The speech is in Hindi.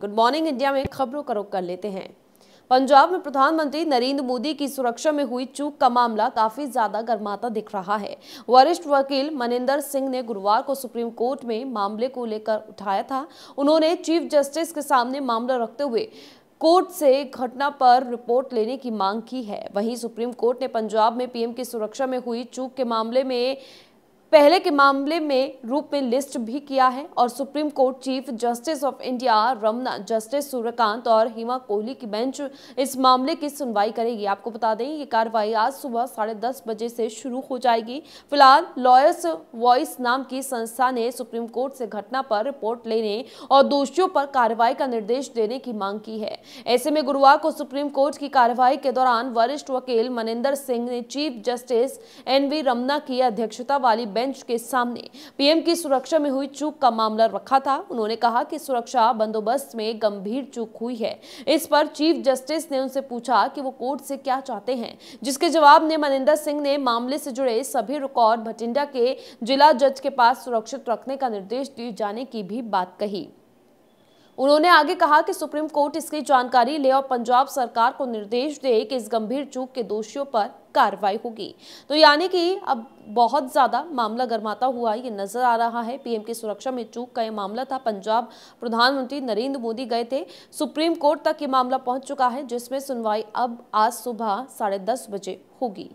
गुड मॉर्निंग इंडिया में खबरों का रुख कर लेते हैं पंजाब में प्रधानमंत्री नरेंद्र मोदी की सुरक्षा में हुई चूक का मामला काफी ज्यादा गर्माता दिख रहा है वरिष्ठ वकील मनिंदर सिंह ने गुरुवार को सुप्रीम कोर्ट में मामले को लेकर उठाया था उन्होंने चीफ जस्टिस के सामने मामला रखते हुए कोर्ट से घटना पर रिपोर्ट लेने की मांग की है वहीं सुप्रीम कोर्ट ने पंजाब में पीएम की सुरक्षा में हुई चूक के मामले में पहले के मामले में रूप में लिस्ट भी किया है और supreme court chief justice of India Ramana justice Suryakant और हिमा कोहली की बेंच इस मामले की सुनवाई करेगी आपको बता दें ये कार्रवाई आज सुबह साढ़े दस बजे से शुरू हो जाएगी फिलहाल लॉयर्स वॉइस नाम की संस्था ने सुप्रीम कोर्ट से घटना पर रिपोर्ट लेने और दोषियों पर कार्रवाई का निर्देश देने की मांग की है ऐसे में गुरुवार को सुप्रीम कोर्ट की कार्रवाई के दौरान वरिष्ठ वकील मनिंदर सिंह ने चीफ जस्टिस एन रमना की अध्यक्षता वाली बेंच के सामने पीएम की सुरक्षा में हुई चूक का मामला रखा था उन्होंने कहा कि सुरक्षा बंदोबस्त में गंभीर चूक हुई है इस पर चीफ जस्टिस ने उनसे पूछा कि वो कोर्ट से क्या चाहते हैं जिसके जवाब में मनिंदर सिंह ने मामले से जुड़े सभी रिकॉर्ड भटिंडा के जिला जज के पास सुरक्षित रखने का निर्देश दिए जाने की भी बात कही उन्होंने आगे कहा कि सुप्रीम कोर्ट इसकी जानकारी ले और पंजाब सरकार को निर्देश दे कि इस गंभीर चूक के दोषियों पर कार्रवाई होगी तो यानी कि अब बहुत ज़्यादा मामला गर्माता हुआ ये नज़र आ रहा है पीएम की सुरक्षा में चूक का ये मामला था पंजाब प्रधानमंत्री नरेंद्र मोदी गए थे सुप्रीम कोर्ट तक ये मामला पहुंच चुका है जिसमें सुनवाई अब आज सुबह साढ़े दस बजे होगी